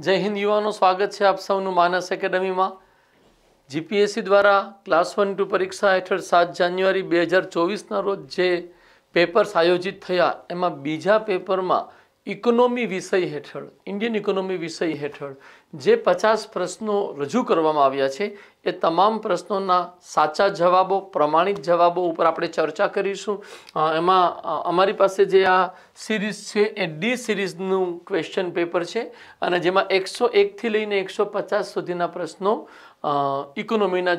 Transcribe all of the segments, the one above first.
જય હિન્દ યુવાનો સ્વાગત છે આપ સૌનું માનસ એકેડમીમાં જીપીએસસી દ્વારા ક્લાસ વન ટુ પરીક્ષા હેઠળ સાત જાન્યુઆરી બે હજાર ચોવીસના રોજ જે પેપર્સ આયોજિત થયા એમાં બીજા પેપરમાં ઇકોનોમી વિષય હેઠળ ઇન્ડિયન ઇકોનોમી વિષય હેઠળ જે પચાસ પ્રશ્નો રજૂ કરવામાં આવ્યા છે એ તમામ પ્રશ્નોના સાચા જવાબો પ્રમાણિત જવાબો ઉપર આપણે ચર્ચા કરીશું એમાં અમારી પાસે જે આ સિરીઝ છે એ ડી સિરીઝનું ક્વેશ્ચન પેપર છે અને જેમાં એકસો એકથી લઈને એકસો પચાસ સુધીના પ્રશ્નો ઇકોનોમીના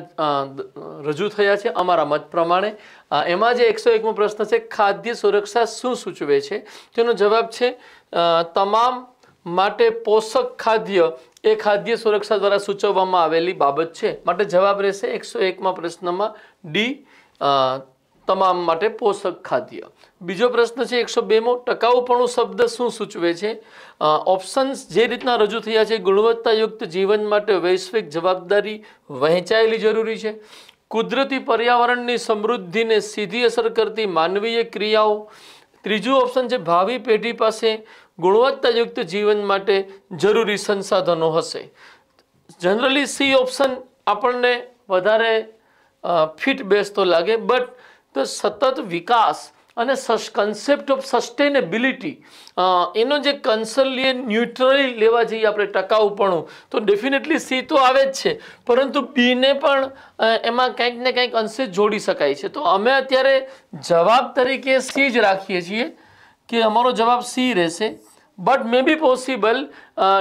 રજૂ થયા છે અમારા મત પ્રમાણે એમાં જે એકસો એકમો પ્રશ્ન છે ખાદ્ય સુરક્ષા શું સૂચવે છે તેનો જવાબ છે તમામ માટે પોષક ખાદ્ય એ ખાદ્ય સુરક્ષા દ્વારા સૂચવવામાં આવેલી બાબત છે માટે જવાબ રહેશે એકસો એકમાં પ્રશ્નમાં ડી તમામ માટે પોષક ખાદ્ય બીજો પ્રશ્ન છે એકસો બેમો ટકાઉપણું શબ્દ શું સૂચવે છે ઓપ્શન્સ જે રીતના રજૂ થયા છે ગુણવત્તાયુક્ત જીવન માટે વૈશ્વિક જવાબદારી વહેંચાયેલી જરૂરી છે કુદરતી પર્યાવરણની સમૃદ્ધિને સીધી અસર કરતી માનવીય ક્રિયાઓ ત્રીજું ઓપ્શન છે ભાવિ પેઢી પાસે ગુણવત્તાયુક્ત જીવન માટે જરૂરી સંસાધનો હશે જનરલી સી ઓપ્શન આપણને વધારે ફિટ બેસતો લાગે બટ તો સતત વિકાસ અને સસ કન્સેપ્ટ ઓફ સસ્ટેનેબિલિટી એનો જે કન્સલ્ય ન્યુટ્રલી લેવા જઈએ આપણે ટકાઉપણું તો ડેફિનેટલી સી તો આવે જ છે પરંતુ બીને પણ એમાં કંઈક ને કંઈક અંશે જોડી શકાય છે તો અમે અત્યારે જવાબ તરીકે સી જ રાખીએ છીએ કે અમારો જવાબ સી રહેશે બટ મે બી પોસિબલ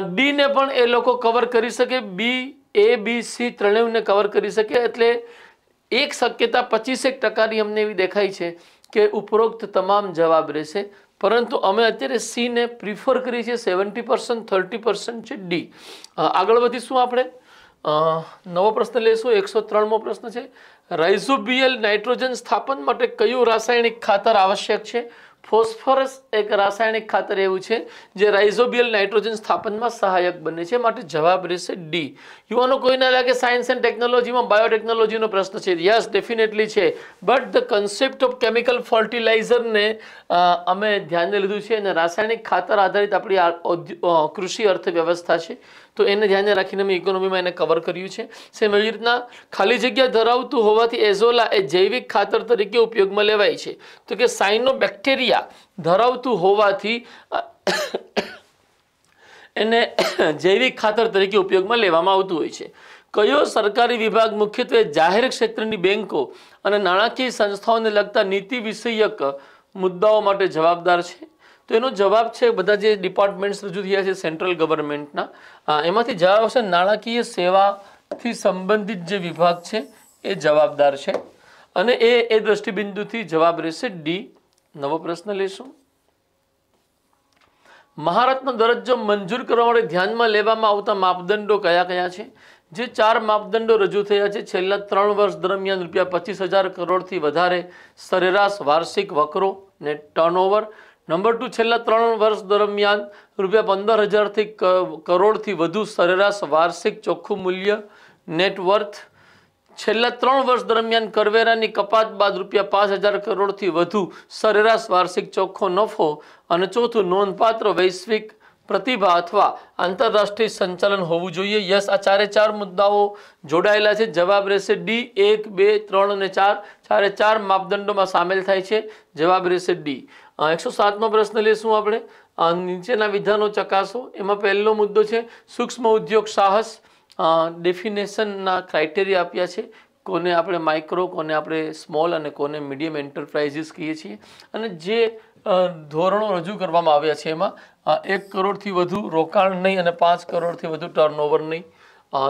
ડીને પણ એ લોકો કવર કરી શકે બી એ બી સી ત્રણેયને કવર કરી શકે એટલે એક શક્યતા પચીસેક ટકાની અમને એવી દેખાય છે કે ઉપરોક્ત તમામ જવાબ રહેશે પરંતુ અમે અત્યારે સીને પ્રિફર કરીએ છીએ સેવન્ટી પર્સન્ટ થર્ટી પર્સન્ટ છે ડી આગળ વધીશું આપણે નવો પ્રશ્ન લેશું એકસો ત્રણમો પ્રશ્ન છે રાઇઝોબિયલ નાઇટ્રોજન સ્થાપન માટે કયું રાસાયણિક ખાતર આવશ્યક છે ફોસ્ફરસ એક રાસાયણિક ખાતર એવું છે જે રાઇઝોબિયલ નાઇટ્રોજન સ્થાપનમાં સહાયક બને છે માટે જવાબ રહેશે ડી યુવાનો કોઈને લાગે સાયન્સ એન્ડ ટેકનોલોજીમાં બાયોટેકનોલોજીનો પ્રશ્ન છે યસ ડેફિનેટલી છે but the concept of chemical ફર્ટિલાઇઝરને અમે ધ્યાને લીધું છે અને રાસાયણિક ખાતર આધારિત આપણી કૃષિ અર્થવ્યવસ્થા છે તો એને ધ્યાને રાખીને મેં ઇકોનોમીમાં એને કવર કર્યું છે સેમ એવી રીતના ખાલી જગ્યા ધરાવતું હોવાથી એઝોલા એ જૈવિક ખાતર તરીકે ઉપયોગમાં લેવાય છે તો કે સાઇનો બેક્ટેરિયા ધરાવતું હોવાથી એને જૈવિક ખાતર તરીકે ઉપયોગમાં લેવામાં આવતું હોય છે કયો સરકારી વિભાગ મુખ્યત્વે જાહેર ક્ષેત્રની બેન્કો અને નાણાકીય સંસ્થાઓને લગતા નીતિ વિષયક મુદ્દાઓ માટે જવાબદાર છે તો એનો જવાબ છે બધા જે ડિપાર્ટમેન્ટ્સ રજૂ થયા છે સેન્ટ્રલ ગવર્મેન્ટના એમાંથી જવાબ આવશે નાણાકીય સેવાથી સંબંધિત જે વિભાગ છે એ જવાબદાર છે અને એ એ દ્રષ્ટિબિંદુથી જવાબ રહેશે ડી નવો પ્રશ્ન લેશું મહારતનો દરજ્જો મંજૂર કરવા માટે ધ્યાનમાં લેવામાં આવતા માપદંડો કયા કયા છે જે ચાર માપદંડો રજૂ થયા છે છેલ્લા ત્રણ વર્ષ દરમિયાન રૂપિયા પચીસ હજાર કરોડથી વધારે સરેરાશ વાર્ષિક વકરો ને ટર્નઓવર નંબર ટુ છેલ્લા ત્રણ વર્ષ દરમિયાન રૂપિયા પંદર હજારથી કરોડથી વધુ સરેરાશ વાર્ષિક ચોખ્ખું મૂલ્ય નેટવર્થ છેલ્લા ત્રણ વર્ષ દરમિયાન કરવેરાની કપાત બાદ રૂપિયા પાંચ હજાર કરોડથી વધુ સરેરાશ વાર્ષિક ચોખ્ખો નફો અને ચોથું નોંધપાત્ર વૈશ્વિક પ્રતિભા અથવા આંતરરાષ્ટ્રીય સંચાલન હોવું જોઈએ યસ આ ચારે ચાર મુદ્દાઓ જોડાયેલા છે જવાબ રહેશે ડી એક બે ત્રણ અને ચાર ચારે ચાર માપદંડોમાં સામેલ થાય છે જવાબ રહેશે ડી એકસો સાતમો પ્રશ્ન લઈશું આપણે નીચેના વિધાનો ચકાસો એમાં પહેલો મુદ્દો છે સૂક્ષ્મ ઉદ્યોગ સાહસ ડેફિનેશનના ક્રાઇટેરિયા આપ્યા છે કોને આપણે માઇક્રો કોને આપણે સ્મોલ અને કોને મીડિયમ એન્ટરપ્રાઇઝીસ કહીએ છીએ અને જે ધોરણો રજૂ કરવામાં આવ્યા છે એમાં એક કરોડથી વધુ રોકાણ નહીં અને પાંચ કરોડથી વધુ ટર્નઓવર નહીં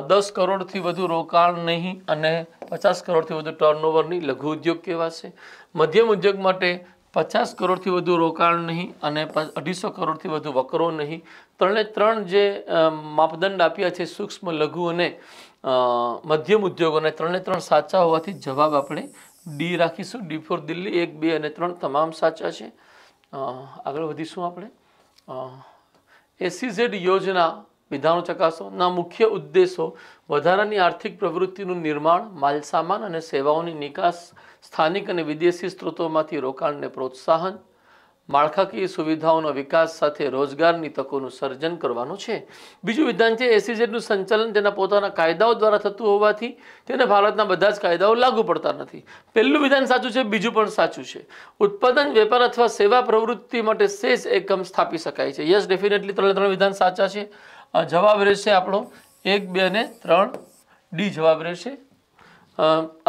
દસ કરોડથી વધુ રોકાણ નહીં અને પચાસ કરોડથી વધુ ટર્નઓવરની લઘુ ઉદ્યોગ કહેવાશે મધ્યમ ઉદ્યોગ માટે પચાસ કરોડથી વધુ રોકાણ નહીં અને અઢીસો કરોડથી વધુ વકરો નહીં ત્રણે ત્રણ જે માપદંડ આપ્યા છે સૂક્ષ્મ લઘુ અને મધ્યમ ઉદ્યોગોને ત્રણે ત્રણ સાચા હોવાથી જવાબ આપણે ડી રાખીશું ડી ફોર દિલ્હી એક બે અને ત્રણ તમામ સાચા છે આગળ વધીશું આપણે એસીઝેડ યોજના વિધાનો ચકાસોના મુખ્ય ઉદ્દેશો વધારાની આર્થિક પ્રવૃત્તિનું નિર્માણ માલસામાન અને સેવાઓની નિકાસ સ્થાનિક અને વિદેશી સ્ત્રોતોમાંથી રોકાણને પ્રોત્સાહન માળખાકીય સુવિધાઓનો વિકાસ સાથે રોજગારની તકોનું સર્જન કરવાનું છે બીજું વિધાન છે એસીઝેડનું સંચાલન તેના પોતાના કાયદાઓ દ્વારા થતું હોવાથી તેને ભારતના બધા જ કાયદાઓ લાગુ પડતા નથી પહેલું વિધાન સાચું છે બીજું પણ સાચું છે ઉત્પાદન વેપાર અથવા સેવા પ્રવૃત્તિ માટે શેષ એકમ સ્થાપી શકાય છે યસ ડેફિનેટલી ત્રણે ત્રણ વિધાન સાચા છે જવાબ રહેશે આપણો એક બે અને ત્રણ ડી જવાબ રહેશે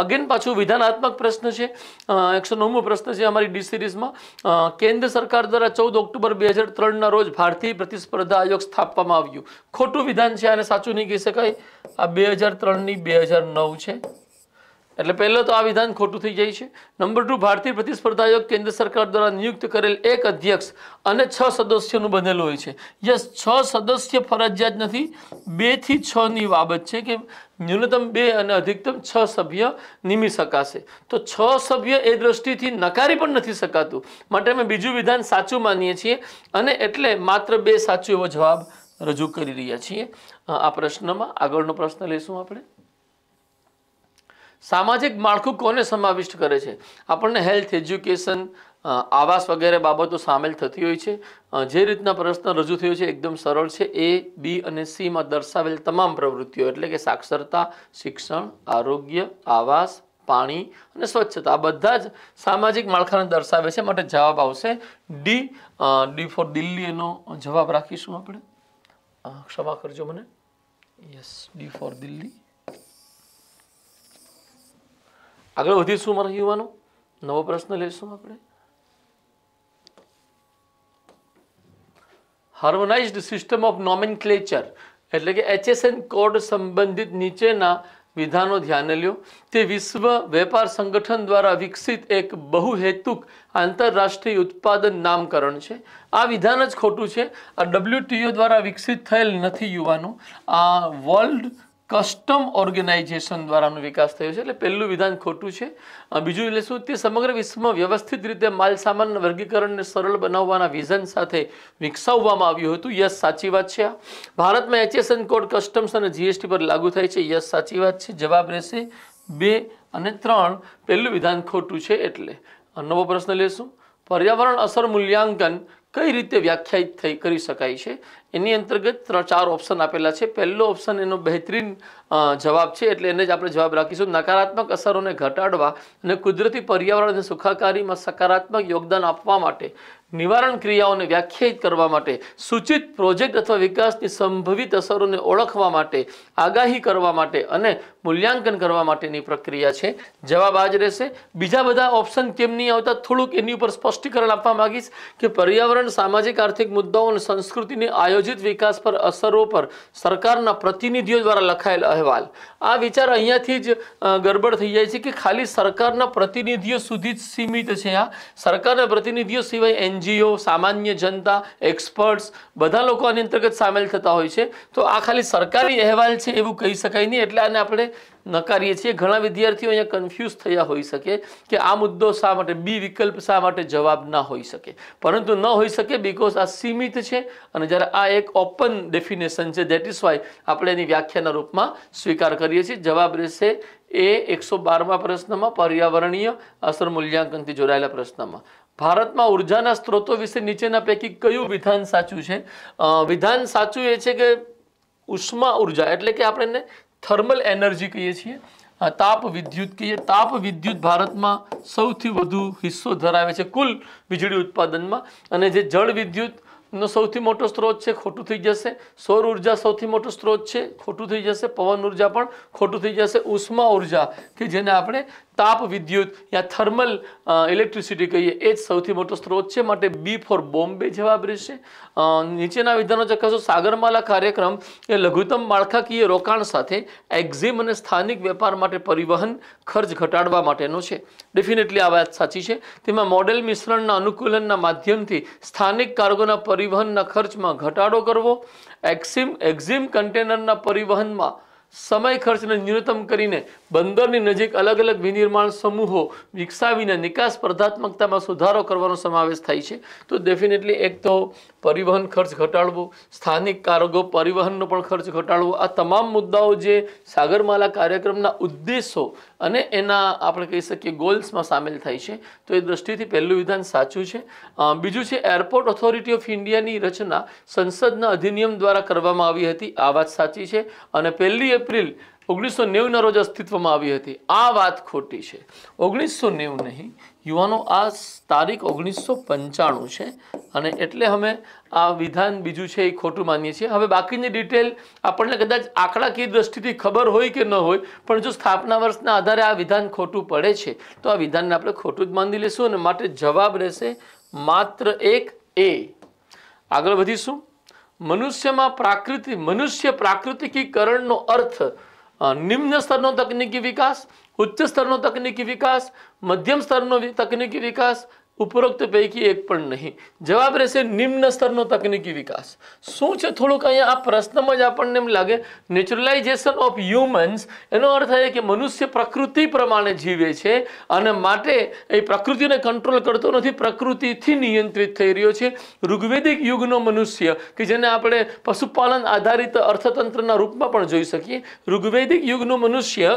અગેન પાછું વિધાનાત્મક પ્રશ્ન છે એકસો નવમો પ્રશ્ન છે અમારી ડી સિરીઝમાં કેન્દ્ર સરકાર દ્વારા ચૌદ ઓક્ટોબર બે હજાર ત્રણના રોજ ભારતીય પ્રતિસ્પર્ધા આયોગ સ્થાપવામાં આવ્યું ખોટું વિધાન છે આને સાચું નહીં કહી શકાય આ બે હજાર ત્રણની બે હજાર નવ છે એટલે પહેલો તો આ વિધાન ખોટું થઈ જાય છે નંબર ટુ ભારતીય પ્રતિસ્પર્ધા આયોગ કેન્દ્ર સરકાર દ્વારા નિયુક્ત કરેલ એક અધ્યક્ષ અને છ સદસ્યોનું બનેલું હોય છે યસ છ સદસ્ય ફરજિયાત નથી બેથી છની બાબત છે કે ન્યૂનતમ બે અને અધિકતમ છ સભ્ય નિમી શકાશે તો છ સભ્ય એ દ્રષ્ટિથી નકારી પણ નથી શકાતું માટે અમે બીજું વિધાન સાચું માનીએ છીએ અને એટલે માત્ર બે સાચું એવો જવાબ રજૂ કરી રહ્યા છીએ આ પ્રશ્નમાં આગળનો પ્રશ્ન લઈશું આપણે સામાજિક માળખું કોને સમાવિષ્ટ કરે છે આપણને હેલ્થ એજ્યુકેશન આવાસ વગેરે બાબતો સામેલ થતી હોય છે જે રીતના પ્રશ્ન રજૂ થયો છે એકદમ સરળ છે એ બી અને સીમાં દર્શાવેલ તમામ પ્રવૃત્તિઓ એટલે કે સાક્ષરતા શિક્ષણ આરોગ્ય આવાસ પાણી અને સ્વચ્છતા આ બધા જ સામાજિક માળખાને દર્શાવે છે માટે જવાબ આવશે ડી ડી ફોર દિલ્હી એનો જવાબ રાખીશું આપણે ક્ષમા કરજો મને યસ ડી ફોર દિલ્હી આગળ વધીશું મારા યુવાનો નવો પ્રશ્ન લઈશું આપણે હાર્મોનાઇઝ્ડ સિસ્ટમ ઓફ નોમેનક્લેચર એટલે કે એચએસએન કોડ સંબંધિત નીચેના વિધાનો ધ્યાન લ્યો તે વિશ્વ વેપાર સંગઠન દ્વારા વિકસિત એક બહુહેતુક આંતરરાષ્ટ્રીય ઉત્પાદન નામકરણ છે આ વિધાન જ ખોટું છે આ ડબલ્યુટીઓ દ્વારા વિકસિત થયેલ નથી યુવાનો આ વર્લ્ડ કસ્ટમ ઓર્ગેનાઇઝેશન દ્વારાનો વિકાસ થયો છે એટલે પહેલું વિધાન ખોટું છે બીજું એટલે શું તે સમગ્ર વિશ્વમાં વ્યવસ્થિત રીતે માલ સામાન વર્ગીકરણને સરળ બનાવવાના વિઝન સાથે વિકસાવવામાં આવ્યું હતું યસ સાચી વાત છે આ ભારતમાં એચએસએન કોડ કસ્ટમ્સ અને જીએસટી પર લાગુ થાય છે યસ સાચી વાત છે જવાબ રહેશે બે અને ત્રણ પહેલું વિધાન ખોટું છે એટલે નવો પ્રશ્ન લેશું પર્યાવરણ અસર મૂલ્યાંકન કઈ રીતે વ્યાખ્યાયિત થઈ કરી શકાય છે એની અંતર્ગત ત્રણ ચાર ઓપ્શન આપેલા છે પહેલો ઓપ્શન એનો બહેતરીન જવાબ છે એટલે એને જ આપણે જવાબ રાખીશું નકારાત્મક અસરોને ઘટાડવા અને કુદરતી પર્યાવરણ અને સુખાકારીમાં સકારાત્મક યોગદાન આપવા માટે નિવારણ ક્રિયાઓને વ્યાખ્યાયિત કરવા માટે સૂચિત પ્રોજેક્ટ અથવા વિકાસની સંભવિત અસરોને ઓળખવા માટે આગાહી કરવા માટે અને મૂલ્યાંકન કરવા માટેની પ્રક્રિયા છે જવાબ આ જ રહેશે બીજા બધા ઓપ્શન કેમ નહીં આવતા થોડુંક એની ઉપર સ્પષ્ટીકરણ આપવા માગીશ કે પર્યાવરણ સામાજિક આર્થિક મુદ્દાઓ અને સંસ્કૃતિની આયોજિત વિકાસ પર અસરો પર સરકારના પ્રતિનિધિઓ દ્વારા લખાયેલ અહેવાલ આ વિચાર અહીંયાથી જ ગરબડ થઈ જાય છે કે ખાલી સરકારના પ્રતિનિધિઓ સુધી જ સીમિત છે આ સરકારના પ્રતિનિધિઓ સિવાય એનજીઓ સામાન્ય જનતા એક્સપર્ટ્સ બધા લોકો આની અંતર્ગત સામેલ થતા હોય છે તો આ ખાલી સરકારી અહેવાલ છે એવું કહી શકાય નહીં એટલે આને આપણે નકારીએ છીએ ઘણા વિદ્યાર્થીઓ અહીંયા કન્ફ્યુઝ થયા હોઈ શકે કે આ મુદ્દો શા માટે બી વિકલ્પ શા માટે જવાબ ના હોઈ શકે પરંતુ ન હોઈ શકે બીકોઝ આ સીમિત છે અને જ્યારે આ એક ઓપન ડેફિનેશન છે દેટ ઇઝ વાય આપણે એની વ્યાખ્યાના રૂપમાં સ્વીકાર કરીએ છીએ જવાબ રહેશે એ એકસો બારમા પ્રશ્નમાં પર્યાવરણીય અસર મૂલ્યાંકનથી જોડાયેલા પ્રશ્નમાં ભારતમાં ઉર્જાના સ્ત્રોતો વિશે નીચેના પૈકી કયું વિધાન સાચું છે વિધાન સાચું એ છે કે ઉષ્મા ઉર્જા એટલે કે આપણે થર્મલ એનર્જી કહીએ છીએ તાપ વિદ્યુત કહીએ તાપ વિદ્યુત ભારતમાં સૌથી વધુ હિસ્સો ધરાવે છે કુલ વીજળી ઉત્પાદનમાં અને જે જળ વિદ્યુતનો સૌથી મોટો સ્ત્રોત છે ખોટું થઈ જશે સૌર ઉર્જા સૌથી મોટો સ્ત્રોત છે ખોટું થઈ જશે પવન ઉર્જા પણ ખોટું થઈ જશે ઉષ્મા ઉર્જા કે જેને આપણે તાપ વિદ્યુત યા થર્મલ ઇલેક્ટ્રિસિટી કહીએ એ જ સૌથી મોટો સ્ત્રોત છે માટે બી ફોર બોમ્બે જવાબ રહેશે નીચેના વિધાનો ચકાસો સાગરમાલા કાર્યક્રમ એ લઘુત્તમ માળખાકીય રોકાણ સાથે એક્ઝિમ અને સ્થાનિક વેપાર માટે પરિવહન ખર્ચ ઘટાડવા માટેનો છે ડેફિનેટલી આ વાત સાચી છે તેમાં મોડેલ મિશ્રણના અનુકૂલનના માધ્યમથી સ્થાનિક કાર્ગોના પરિવહનના ખર્ચમાં ઘટાડો કરવો એક્સિમ એક્ઝિમ કન્ટેનરના પરિવહનમાં સમય ખર્ચને ન્યૂનતમ કરીને બંદરની નજીક અલગ અલગ વિનિર્માણ સમૂહો વિકસાવીને નિકાસ સ્પર્ધાત્મકતામાં સુધારો કરવાનો સમાવેશ થાય છે તો ડેફિનેટલી એક તો પરિવહન ખર્ચ ઘટાડવો સ્થાનિક કારગો પરિવહનનો પણ ખર્ચ ઘટાડવો આ તમામ મુદ્દાઓ જે સાગરમાલા કાર્યક્રમના ઉદ્દેશો અને એના આપણે કહી શકીએ ગોલ્સમાં સામેલ થાય છે તો એ દ્રષ્ટિથી પહેલું વિધાન સાચું છે બીજું છે એરપોર્ટ ઓથોરિટી ઓફ ઇન્ડિયાની રચના સંસદના અધિનિયમ દ્વારા કરવામાં આવી હતી આ વાત સાચી છે અને પહેલી એપ્રિલ ઓગણીસો નેવના રોજ અસ્તિત્વમાં આવી હતી આ વાત ખોટી છે ઓગણીસો નેવું નહીં યુવાનો આ તારીખ ઓગણીસો પંચાણું છે અને એટલે અમે આ વિધાન બીજું છે એ ખોટું માનીએ છીએ હવે બાકીની ડિટેલ આપણને કદાચ આંકડાકીય દ્રષ્ટિથી ખબર હોય કે ન હોય પણ જો સ્થાપના વર્ષના આધારે આ વિધાન ખોટું પડે છે તો આ વિધાનને આપણે ખોટું જ માની લઈશું અને માટે જવાબ રહેશે માત્ર એક એ આગળ વધીશું મનુષ્યમાં પ્રાકૃતિક મનુષ્ય પ્રાકૃતિકીકરણનો અર્થ નિમ્ન સ્તરનો તકનીકી વિકાસ ઉચ્ચ સ્તરનો તકનીકી વિકાસ મધ્યમ સ્તરનો તકનીકી વિકાસ ઉપરોક્ત પૈકી એક પણ નહીં જવાબ રહેશે નિમ્ન સ્તરનો તકનીકી વિકાસ શું છે થોડુંક અહીંયા આ પ્રશ્નમાં જ આપણને એમ લાગે નેચરલાઇઝેશન ઓફ હ્યુમન્સ એનો અર્થ એ કે મનુષ્ય પ્રકૃતિ પ્રમાણે જીવે છે અને માટે એ પ્રકૃતિને કંટ્રોલ કરતો નથી પ્રકૃતિથી નિયંત્રિત થઈ રહ્યો છે ઋગ્વેદિક યુગનો મનુષ્ય કે જેને આપણે પશુપાલન આધારિત અર્થતંત્રના રૂપમાં પણ જોઈ શકીએ ઋગ્વેદિક યુગનો મનુષ્ય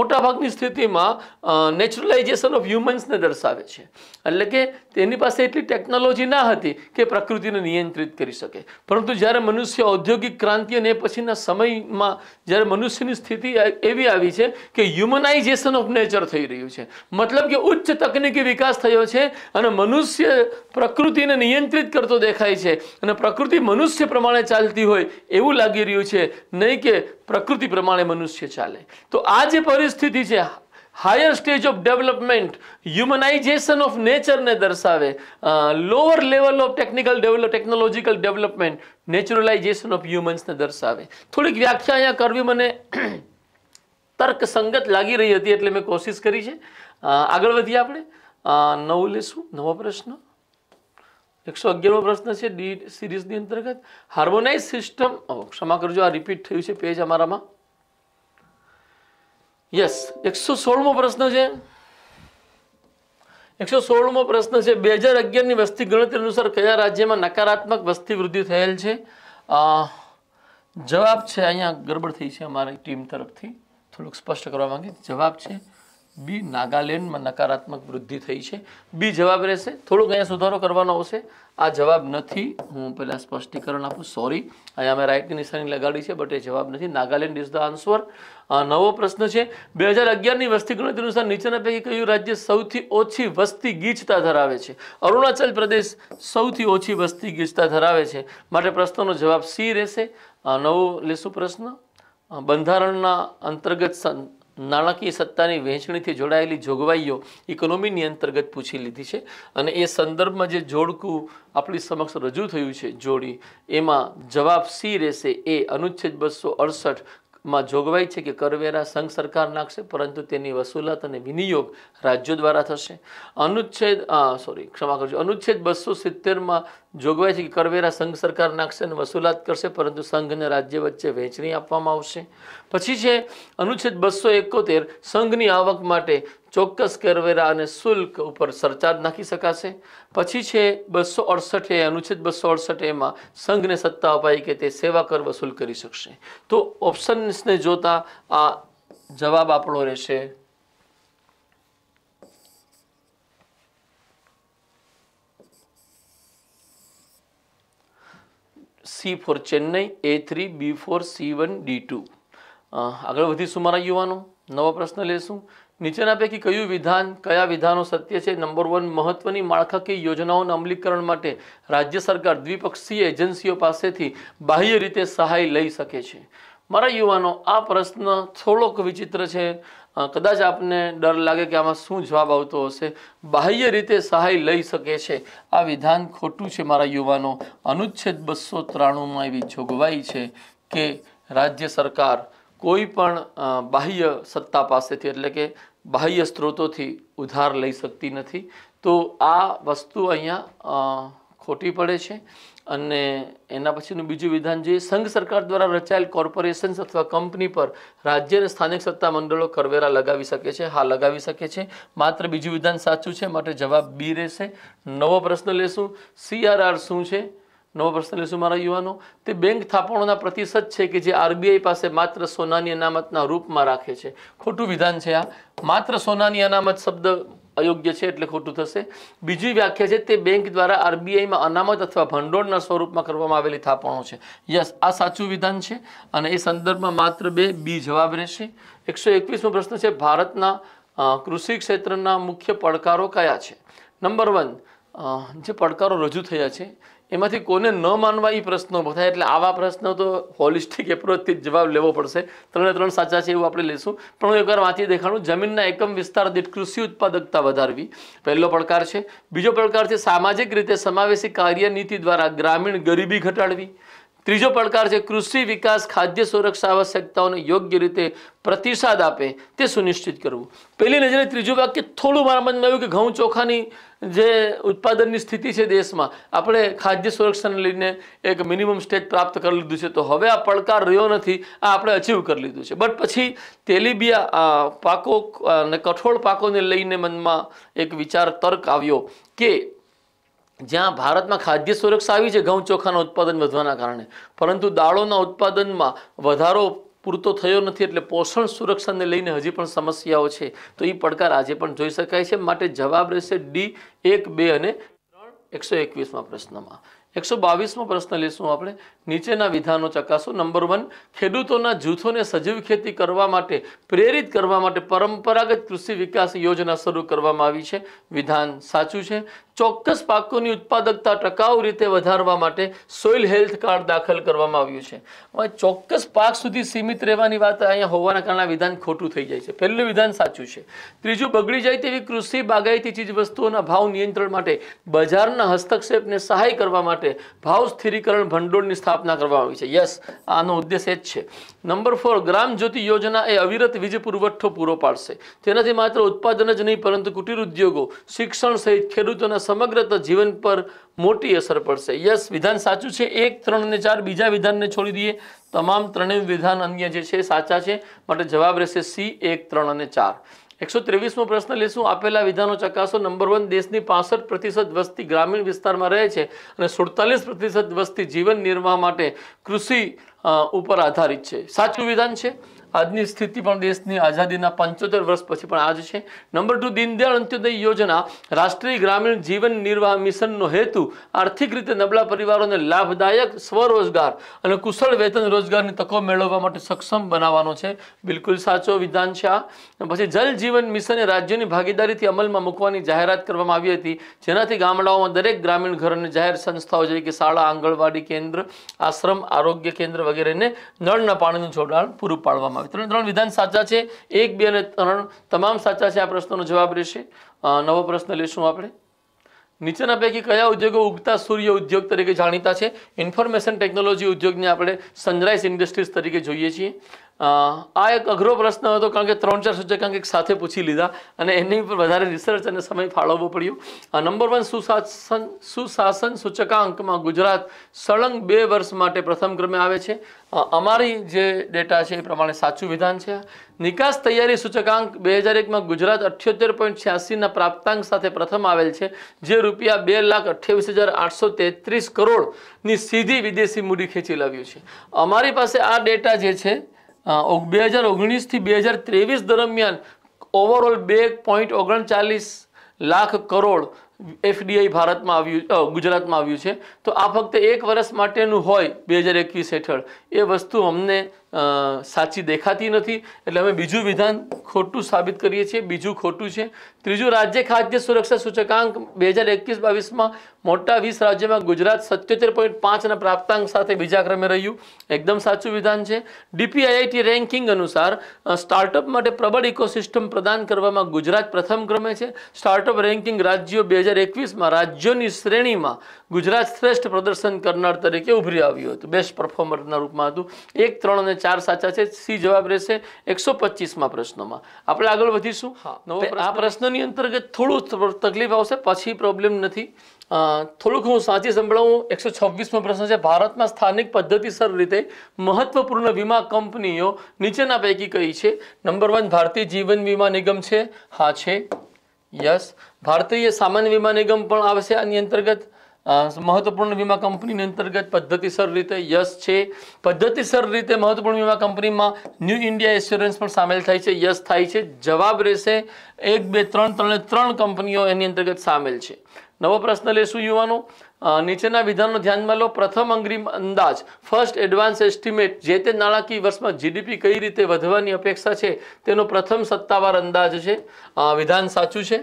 મોટાભાગની સ્થિતિમાં નેચરલાઇઝેશન ઓફ હ્યુમન્સને દર્શાવે છે એટલે એટલે કે તેની પાસે એટલી ટેકનોલોજી ના હતી કે પ્રકૃતિને નિયંત્રિત કરી શકે પરંતુ જ્યારે મનુષ્ય ઔદ્યોગિક ક્રાંતિ અને પછીના સમયમાં જ્યારે મનુષ્યની સ્થિતિ એવી આવી છે કે હ્યુમનાઇઝેશન ઓફ નેચર થઈ રહ્યું છે મતલબ કે ઉચ્ચ તકનીકી વિકાસ થયો છે અને મનુષ્ય પ્રકૃતિને નિયંત્રિત કરતો દેખાય છે અને પ્રકૃતિ મનુષ્ય પ્રમાણે ચાલતી હોય એવું લાગી રહ્યું છે નહીં કે પ્રકૃતિ પ્રમાણે મનુષ્ય ચાલે તો આ જે પરિસ્થિતિ છે higher stage of development humanization of નેચરને દર્શાવે lower level of technical develop technological development naturalization of હ્યુમન્સને દર્શાવે થોડીક વ્યાખ્યા અહીંયા કરવી મને તર્કસંગત લાગી રહી હતી એટલે મેં કોશિશ કરી છે આગળ વધીએ આપણે નવું લેશું નવો પ્રશ્ન એકસો અગિયારમો પ્રશ્ન છે ડી સિરીઝની અંતર્ગત હાર્મોનાઇઝ સિસ્ટમ ક્ષમા કરજો આ રિપીટ થયું છે પેજ અમારામાં યસ એકસો સોળમો પ્રશ્ન છે એકસો સોળમો પ્રશ્ન છે બે હજાર અગિયારની વસ્તી ગણતરી અનુસાર કયા રાજ્યમાં નકારાત્મક વસ્તી વૃદ્ધિ થયેલ છે જવાબ છે અહીંયા ગરબડ થઈ છે અમારી ટીમ તરફથી થોડુંક સ્પષ્ટ કરવા માંગે જવાબ છે બી નાગાલેન્ડમાં નકારાત્મક વૃદ્ધિ થઈ છે બી જવાબ રહેશે થોડોક અહીંયા સુધારો કરવાનો આવશે આ જવાબ નથી હું પહેલાં સ્પષ્ટીકરણ આપું સોરી અહીંયા અમે રાઇટની નિશાની લગાડી છે બટ એ જવાબ નથી નાગાલેન્ડ ઇઝ ધ આન્સર નવો પ્રશ્ન છે બે હજાર અગિયારની વસ્તી ગણતરી અનુસાર નીચેના પૈકી કયું રાજ્ય સૌથી ઓછી વસ્તી ગીચતા ધરાવે છે અરુણાચલ પ્રદેશ સૌથી ઓછી વસ્તી ગીચતા ધરાવે છે માટે પ્રશ્નનો જવાબ સી રહેશે નવો લેશું પ્રશ્ન બંધારણના અંતર્ગત નાણાકીય સત્તાની વહેંચણીથી જોડાયેલી જોગવાઈઓ ઇકોનોમીની અંતર્ગત પૂછી લીધી છે અને એ સંદર્ભમાં જે જોડકું આપણી સમક્ષ રજૂ થયું છે જોડી એમાં જવાબ સી રહેશે એ અનુચ્છેદ બસો અડસઠમાં જોગવાઈ છે કે કરવેરા સંઘ સરકાર નાખશે પરંતુ તેની વસૂલાત અને વિનિયોગ રાજ્યો દ્વારા થશે અનુચ્છેદ સોરી ક્ષમા કરજો અનુચ્છેદ બસો સિત્તેરમાં જોગવાઈ છે કે કરવેરા સંઘ સરકાર નાખશે અને વસૂલાત કરશે પરંતુ સંઘ અને રાજ્ય વચ્ચે વહેંચણી આપવામાં આવશે પછી છે અનુચ્છેદ બસો એકોતેર સંઘની આવક માટે ચોક્કસ કરવેરા અને શુલ્ક ઉપર સરચાર્જ નાખી શકાશે પછી છે બસો અડસઠ એ અનુચ્છેદ બસો અડસઠ એમાં સંઘને સત્તા અપાઈ કે તે સેવા કર વસૂલ કરી શકશે તો ઓપ્શન્સને જોતા આ જવાબ આપણો રહેશે C four Chennai A three B four C one D two આગળ વધીશું મારા યુવાનો નવો પ્રશ્ન લેશું નીચેના પૈકી કયું વિધાન કયા વિધાનો સત્ય છે નંબર વન મહત્વની માળખાકીય યોજનાઓના અમલીકરણ માટે રાજ્ય સરકાર દ્વિપક્ષીય એજન્સીઓ પાસેથી બાહ્ય રીતે સહાય લઈ શકે છે મારા યુવાનો આ પ્રશ્ન થોડોક વિચિત્ર છે કદાચ આપને ડર લાગે કે આમાં શું જવાબ આવતો હશે બાહ્ય રીતે સહાય લઈ શકે છે આ વિધાન ખોટું છે મારા યુવાનો અનુચ્છેદ બસો ત્રાણુંમાં એવી જોગવાઈ છે કે રાજ્ય સરકાર કોઈ પણ બાહ્ય સત્તા પાસેથી એટલે કે બાહ્ય સ્ત્રોતોથી ઉધાર લઈ શકતી નથી તો આ વસ્તુ અહીંયા ખોટી પડે છે અને એના પછીનું બીજું વિધાન જે સંઘ સરકાર દ્વારા રચાયેલ કોર્પોરેશન્સ અથવા કંપની પર રાજ્ય અને સ્થાનિક સત્તા મંડળો કરવેરા લગાવી શકે છે હા લગાવી શકે છે માત્ર બીજું વિધાન સાચું છે માટે જવાબ બી રહેશે નવો પ્રશ્ન લેશું સીઆરઆર શું છે નવો પ્રશ્ન લેશું મારા યુવાનો તે બેંક થાપણોના પ્રતિશત છે કે જે આરબીઆઈ પાસે માત્ર સોનાની અનામતના રૂપમાં રાખે છે ખોટું વિધાન છે આ માત્ર સોનાની અનામત શબ્દ અયોગ્ય છે એટલે ખોટું થશે બીજી વ્યાખ્યા છે તે બેંક દ્વારા આરબીઆઈમાં અનામત અથવા ભંડોળના સ્વરૂપમાં કરવામાં આવેલી થાપણો છે યસ આ સાચું વિધાન છે અને એ સંદર્ભમાં માત્ર બે બી જવાબ રહેશે એકસો એકવીસમો પ્રશ્ન છે ભારતના કૃષિ ક્ષેત્રના મુખ્ય પડકારો કયા છે નંબર વન જે પડકારો રજૂ થયા છે એમાંથી કોને ન માનવા એ પ્રશ્નો ઉભો થાય એટલે આવા પ્રશ્નો તો હોલિસ્ટિક એપ્રોચથી જ જવાબ લેવો પડશે ત્રણે ત્રણ સાચા છે એવું આપણે લઈશું પણ હું એકવાર વાંચી દેખાણું જમીનના એકમ વિસ્તાર દીઠ કૃષિ ઉત્પાદકતા વધારવી પહેલો પડકાર છે બીજો પડકાર છે સામાજિક રીતે સમાવેશી કાર્યનીતિ દ્વારા ગ્રામીણ ગરીબી ઘટાડવી ત્રીજો પડકાર છે કૃષિ વિકાસ ખાદ્ય સુરક્ષા આવશ્યકતાઓને યોગ્ય રીતે પ્રતિસાદ આપે તે સુનિશ્ચિત કરવું પહેલી નજરે ત્રીજું વાક્ય થોડું મારા મનમાં આવ્યું કે ઘઉં ચોખાની જે ઉત્પાદનની સ્થિતિ છે દેશમાં આપણે ખાદ્ય સુરક્ષાને લઈને એક મિનિમમ સ્ટેજ પ્રાપ્ત કરી લીધું છે તો હવે આ પડકાર રહ્યો નથી આ આપણે અચીવ કરી લીધું છે બટ પછી તેલીબિયા પાકો અને કઠોળ પાકોને લઈને મનમાં એક વિચાર તર્ક આવ્યો કે જ્યાં ભારતમાં ખાદ્ય સુરક્ષા આવી છે ઘઉં ચોખાના ઉત્પાદન વધવાના કારણે પરંતુ દાળોના ઉત્પાદનમાં વધારો પૂરતો થયો નથી એટલે પોષણ સુરક્ષાને લઈને હજી પણ સમસ્યાઓ છે તો એ પડકાર આજે પણ જોઈ શકાય છે માટે જવાબ રહેશે ડી એક બે અને ત્રણ એકસો એકવીસમાં પ્રશ્નમાં એકસો બાવીસમો પ્રશ્ન લઈશું આપણે નીચેના વિધાનો ચકાસો નંબર વન ખેડૂતોના જૂથોને સજીવ ખેતી કરવા માટે પ્રેરિત કરવા માટે પરંપરાગત કૃષિ વિકાસ યોજના શરૂ કરવામાં આવી છે વિધાન સાચું છે ચોક્કસ પાકોની ઉત્પાદકતા ટકાઉ રીતે વધારવા માટે સોઇલ હેલ્થ કાર્ડ દાખલ કરવામાં આવ્યું છે ચોક્કસ પાક સુધી સીમિત રહેવાની વાત અહીંયા હોવાના કારણે વિધાન ખોટું થઈ જાય છે પહેલું વિધાન સાચું છે ત્રીજું બગડી જાય તેવી કૃષિ બાગાયતી ચીજ વસ્તુઓના ભાવ નિયંત્રણ માટે બજારના હસ્તક્ષેપને સહાય કરવા માટે ભાવ સ્થિરીકરણ ભંડોળની સ્થાપના કરવામાં આવી છે યસ આનો ઉદ્દેશ એ જ છે નંબર ફોર ગ્રામ જ્યોતિ યોજના એ અવિરત વીજ પુરવઠો પૂરો પાડશે તેનાથી માત્ર ઉત્પાદન જ નહીં પરંતુ કુટીર ઉદ્યોગો શિક્ષણ સહિત ખેડૂતોના સમગ્ર જીવન પર મોટી અસર પડશે યસ વિધાન સાચું છે એક ત્રણ અને ચાર બીજા વિધાનને છોડી દઈએ તમામ ત્રણેય વિધાન અન્ય જે છે સાચા છે માટે જવાબ રહેશે સી એક ત્રણ અને ચાર એકસો ત્રેવીસમો પ્રશ્ન લેશું આપેલા વિધાનો ચકાસો નંબર વન દેશની પાસઠ પ્રતિશત વસ્તી ગ્રામીણ વિસ્તારમાં રહે છે અને સુડતાલીસ પ્રતિશત વસ્તી જીવન નિર્વાહ માટે કૃષિ ઉપર આધારિત છે સાચું વિધાન છે આજની સ્થિતિ પણ દેશની આઝાદીના પંચોતેર વર્ષ પછી પણ આજ છે નંબર ટુ દીનદયાળ અંત્યોદય યોજના રાષ્ટ્રીય ગ્રામીણ જીવન નિર્વાહ મિશનનો હેતુ આર્થિક રીતે નબળા પરિવારોને લાભદાયક સ્વરોજગાર અને કુશળ વેતન રોજગારની તકો મેળવવા માટે સક્ષમ બનાવવાનો છે બિલકુલ સાચો વિધાન છે આ પછી જલ જીવન મિશને રાજ્યોની ભાગીદારીથી અમલમાં મૂકવાની જાહેરાત કરવામાં આવી હતી જેનાથી ગામડાઓમાં દરેક ગ્રામીણ ઘર અને જાહેર સંસ્થાઓ જેવી કે શાળા આંગણવાડી કેન્દ્ર આશ્રમ આરોગ્ય કેન્દ્ર વગેરેને નળના પાણીનું જોડાણ પૂરું પાડવામાં આવે ત્રણે ત્રણ વિધાન સાચા છે એક બે અને ત્રણ તમામ સાચા છે આ પ્રશ્નનો જવાબ રહેશે નવો પ્રશ્ન લઈશું આપણે નીચેના પૈકી કયા ઉદ્યોગો ઉગતા સૂર્ય ઉદ્યોગ તરીકે જાણીતા છે ઇન્ફોર્મેશન ટેકનોલોજી ઉદ્યોગને આપણે સનરાઈઝ ઇન્ડસ્ટ્રીઝ તરીકે જોઈએ છીએ આ એક અઘરો પ્રશ્ન હતો કારણ કે ત્રણ ચાર સૂચકાંક એક સાથે પૂછી લીધા અને એની પર વધારે રિસર્ચ અને સમય ફાળવવો પડ્યો નંબર વન સુશાસન સુશાસન સૂચકાંકમાં ગુજરાત સળંગ બે વર્ષ માટે પ્રથમ ક્રમે આવે છે અમારી જે ડેટા છે એ પ્રમાણે સાચું વિધાન છે નિકાસ તૈયારી સૂચકાંક બે હજાર એકમાં ગુજરાત અઠ્યોતેર પોઈન્ટ છ્યાસીના પ્રાપ્તાંક સાથે પ્રથમ આવેલ છે જે રૂપિયા બે લાખ અઠ્યાવીસ હજાર આઠસો તેત્રીસ કરોડની સીધી વિદેશી મૂડી ખેંચી લાવ્યું છે અમારી પાસે આ ડેટા જે છે બે હજાર ઓગણીસથી બે હજાર ત્રેવીસ દરમિયાન ઓવરઓલ બે પોઈન્ટ ઓગણચાલીસ લાખ કરોડ એફડીઆઈ ભારતમાં આવ્યું ગુજરાતમાં આવ્યું છે તો આ ફક્ત એક વર્ષ માટેનું હોય બે હજાર એકવીસ હેઠળ એ વસ્તુ અમને સાચી દેખાતી નથી એટલે અમે બીજું વિધાન ખોટું સાબિત કરીએ છીએ બીજું ખોટું છે ત્રીજું રાજ્ય ખાદ્ય સુરક્ષા સૂચકાંક બે હજાર એકવીસ બાવીસમાં મોટા વીસ રાજ્યમાં ગુજરાત સત્યોતેર પોઈન્ટ પાંચના પ્રાપ્તાંક સાથે બીજા ક્રમે રહ્યું એકદમ સાચું વિધાન છે ડીપીઆઈઆઈટી રેન્કિંગ અનુસાર સ્ટાર્ટઅપ માટે પ્રબળ ઇકોસિસ્ટમ પ્રદાન કરવામાં ગુજરાત પ્રથમ ક્રમે છે સ્ટાર્ટઅપ રેન્કિંગ રાજ્યો બે હજાર એકવીસમાં રાજ્યોની શ્રેણીમાં ગુજરાત શ્રેષ્ઠ પ્રદર્શન કરનાર તરીકે ઉભરી આવ્યું હતું બેસ્ટ પરફોર્મરના રૂપમાં હતું એક ત્રણ અને ચાર સાચા છે સી જવાબ રહેશે એકસો પચીસમાં પ્રશ્નમાં આપણે આગળ વધીશું આ પ્રશ્નની અંતર્ગત થોડું તકલીફ આવશે પછી પ્રોબ્લેમ નથી થોડુંક હું સાચી સંભળાવું એકસો છવ્વીસમો પ્રશ્ન છે ભારતમાં સ્થાનિક પદ્ધતિસર રીતે મહત્વપૂર્ણ વીમા કંપનીઓ નીચેના પૈકી કઈ છે નંબર વન ભારતીય જીવન વીમા નિગમ છે હા છે યસ ભારતીય સામાન્ય વીમા નિગમ પણ આવશે આની અંતર્ગત મહત્વપૂર્ણ વીમા કંપનીની અંતર્ગત પદ્ધતિસર રીતે યસ છે પદ્ધતિસર રીતે મહત્વપૂર્ણ વીમા કંપનીમાં ન્યૂ ઇન્ડિયા ઇન્સ્યોરન્સ પણ સામેલ થાય છે યસ થાય છે જવાબ રહેશે એક બે ત્રણ ત્રણે ત્રણ કંપનીઓ એની અંતર્ગત સામેલ છે નવો પ્રશ્ન લેશું યુવાનો નીચેના વિધાનનો ધ્યાનમાં લો પ્રથમ અંગ્રીમ અંદાજ ફર્સ્ટ એડવાન્સ એસ્ટિમેટ જે તે નાણાકીય વર્ષમાં જીડીપી કઈ રીતે વધવાની અપેક્ષા છે તેનો પ્રથમ સત્તાવાર અંદાજ છે વિધાન સાચું છે